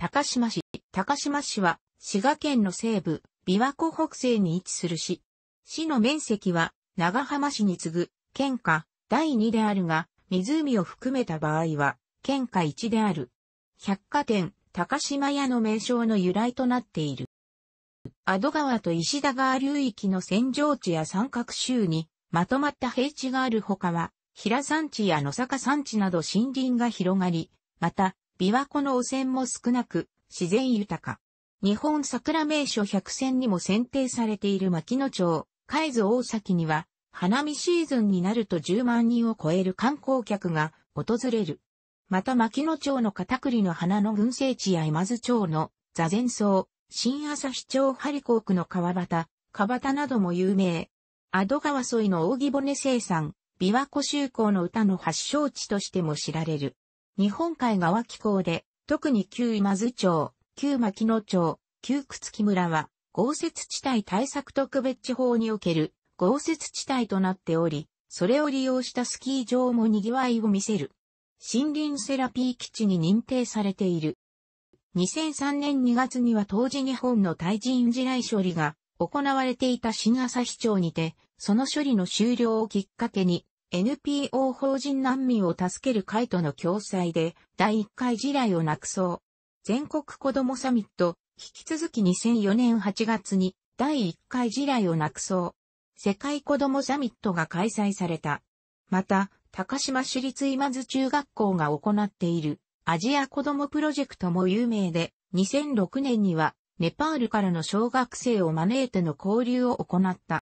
高島市。高島市は、滋賀県の西部、琵琶湖北西に位置する市。市の面積は、長浜市に次ぐ、県下、第2であるが、湖を含めた場合は、県下1である。百貨店、高島屋の名称の由来となっている。アド川と石田川流域の扇状地や三角州に、まとまった平地があるほかは、平山地や野坂山地など森林が広がり、また、琵琶湖の汚染も少なく、自然豊か。日本桜名所百選にも選定されている牧野町、海津大崎には、花見シーズンになると10万人を超える観光客が訪れる。また牧野町の片栗の花の群生地や今津町の座禅草、新朝市町ハリコークの川端、川端なども有名。アド川沿いの扇骨生産、琵琶湖周行の歌の発祥地としても知られる。日本海側気候で、特に旧今津町、旧牧野町、旧朽木村は、豪雪地帯対策特別地方における豪雪地帯となっており、それを利用したスキー場も賑わいを見せる。森林セラピー基地に認定されている。2003年2月には当時日本の対人地雷処理が行われていた新朝日町にて、その処理の終了をきっかけに NPO 法人難民を助ける会との共催で第1回地雷をなくそう。全国子どもサミット、引き続き2004年8月に第1回地雷をなくそう。世界子どもサミットが開催された。また、高島市立今津中学校が行っているアジア子どもプロジェクトも有名で、2006年にはネパールからの小学生を招いての交流を行った。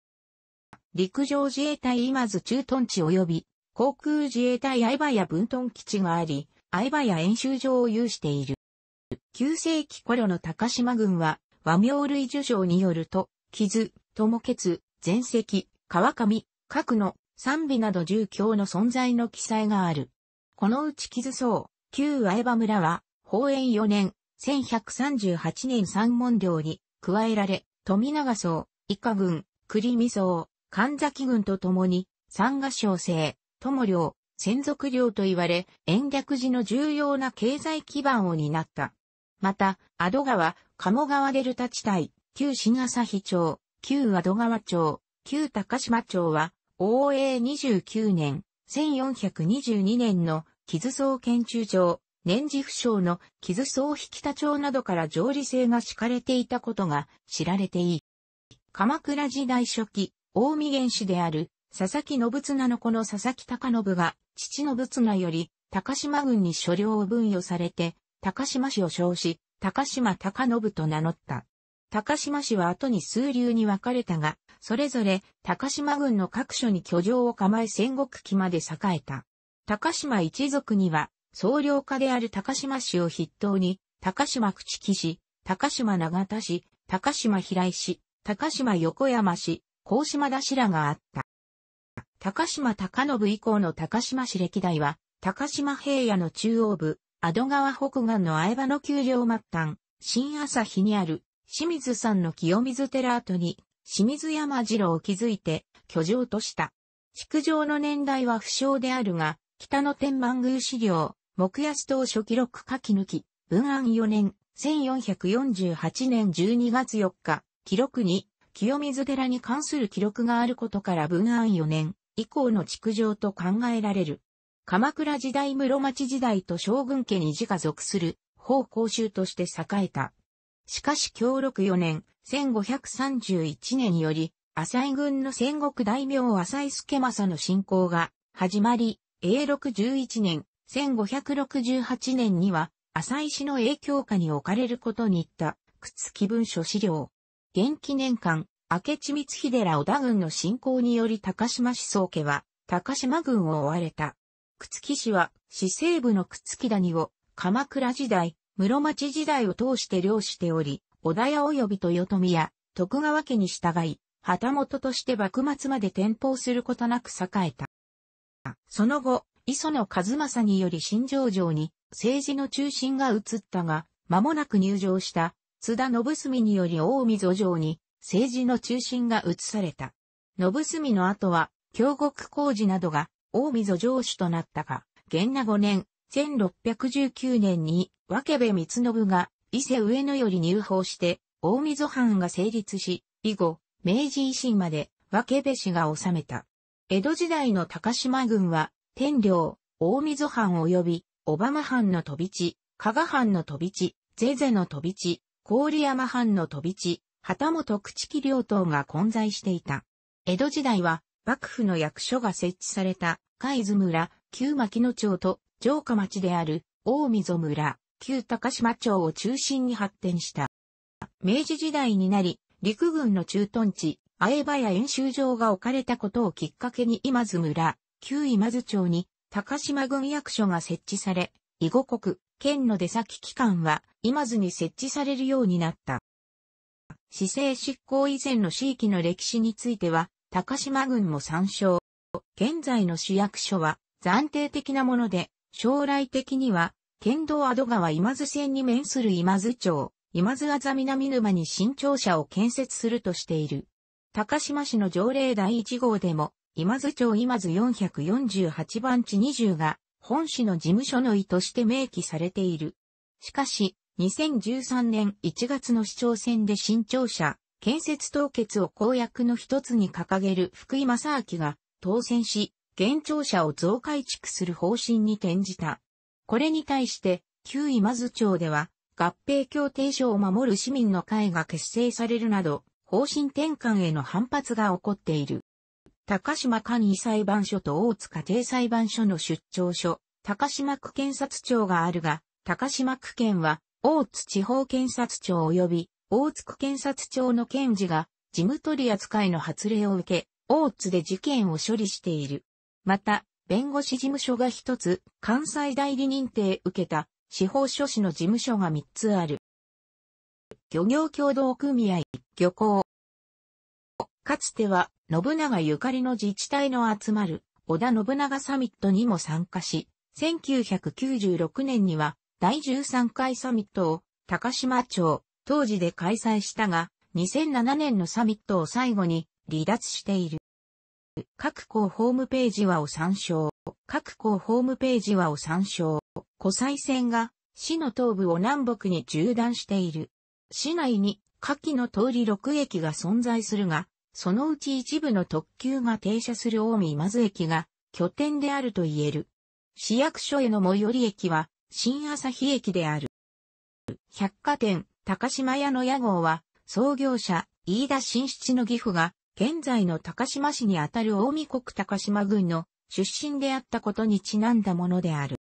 陸上自衛隊今津駐屯地及び航空自衛隊相場や分屯基地があり、相場や演習場を有している。9世紀頃の高島軍は和名類受賞によると、傷、友血、前石、川上、核の賛美など重教の存在の記載がある。このうち傷層、旧相場村は、宝永4年、1138年三門領に加えられ、富永層、伊下軍、栗見層、神崎軍と共に、三河省政、友領、専属領と言われ、延暦寺の重要な経済基盤を担った。また、阿戸川、鴨川デルタ地帯、旧新日町、旧阿戸川町、旧高島町は、応永29年、1422年の、木津総研究所、年次不詳の木津総引田町などから上理性が敷かれていたことが知られていい。鎌倉時代初期、大見原氏である、佐々木信綱の子の佐々木隆信が、父信綱より、高島軍に所領を分与されて、高島氏を称し、高島隆信と名乗った。高島氏は後に数流に分かれたが、それぞれ高島軍の各所に居城を構え戦国期まで栄えた。高島一族には、総領家である高島氏を筆頭に、高島朽木氏、高島長田氏、高島平井氏、高島横山氏、高島田氏らがあった。高島高信以降の高島市歴代は、高島平野の中央部、阿戸川北岸の相場の丘陵末端、新朝日にある、清水山の清水寺跡に、清水山城を築いて、居城とした。築城の年代は不詳であるが、北の天満宮資料、木安当初記録書き抜き、文安4年、1448年12月4日、記録に、清水寺に関する記録があることから文安4年以降の築城と考えられる。鎌倉時代室町時代と将軍家に自家属する方公衆として栄えた。しかし京六4年、1531年より、浅井軍の戦国大名浅井助政の侵攻が始まり、永禄11年、1568年には、浅井氏の影響下に置かれることに行った、靴気文書資料。元記念館、明智光秀ら織田軍の侵攻により高島市宗家は、高島軍を追われた。朽木氏は、市西部の朽木谷を、鎌倉時代、室町時代を通して漁しており、織田屋及び豊臣や徳川家に従い、旗本として幕末まで転封することなく栄えた。その後、磯野和正により新城城に政治の中心が移ったが、間もなく入城した津田信澄により大溝城に政治の中心が移された。信澄の後は、京極工事などが大溝城主となったが、元那5年、1619年に、分部光信が伊勢上野より入法して、大溝藩が成立し、以後、明治維新まで、分部氏が治めた。江戸時代の高島軍は、天領、大溝藩及び、小浜藩の飛び地、加賀藩の飛び地、ゼゼの飛び地、郡山藩の飛び地、旗本朽木両党が混在していた。江戸時代は、幕府の役所が設置された、海津村、旧牧野町と城下町である、大溝村、旧高島町を中心に発展した。明治時代になり、陸軍の駐屯地、相場や演習場が置かれたことをきっかけに今津村、旧今津町に、高島郡役所が設置され、囲碁国、県の出先機関は、今津に設置されるようになった。市政執行以前の地域の歴史については、高島郡も参照。現在の市役所は、暫定的なもので、将来的には、県道アド川今津線に面する今津町、今津あざ南沼に新庁舎を建設するとしている。高島市の条例第1号でも、今津町今津448番地20が本市の事務所の意として明記されている。しかし、2013年1月の市長選で新庁舎、建設凍結を公約の一つに掲げる福井正明が当選し、現庁舎を増改築する方針に転じた。これに対して、旧今津町では、合併協定書を守る市民の会が結成されるなど、方針転換への反発が起こっている。高島簡易裁判所と大塚邸裁判所の出張所、高島区検察庁があるが、高島区県は、大津地方検察庁及び、大津区検察庁の検事が、事務取扱いの発令を受け、大津で事件を処理している。また、弁護士事務所が一つ、関西代理認定受けた、司法書士の事務所が三つある。漁業協同組合、漁港、かつては、信長ゆかりの自治体の集まる、織田信長サミットにも参加し、1996年には、第13回サミットを、高島町、当時で開催したが、2007年のサミットを最後に、離脱している。各校ホームページはを参照。各校ホームページはを参照。湖西線が、市の東部を南北に縦断している。市内に、下記の通り6駅が存在するが、そのうち一部の特急が停車する大見まず駅が拠点であると言える。市役所への最寄り駅は新朝日駅である。百貨店高島屋の屋号は創業者飯田新七の義父が現在の高島市にあたる大見国高島郡の出身であったことにちなんだものである。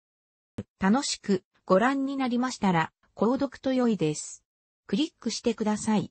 楽しくご覧になりましたら購読と良いです。クリックしてください。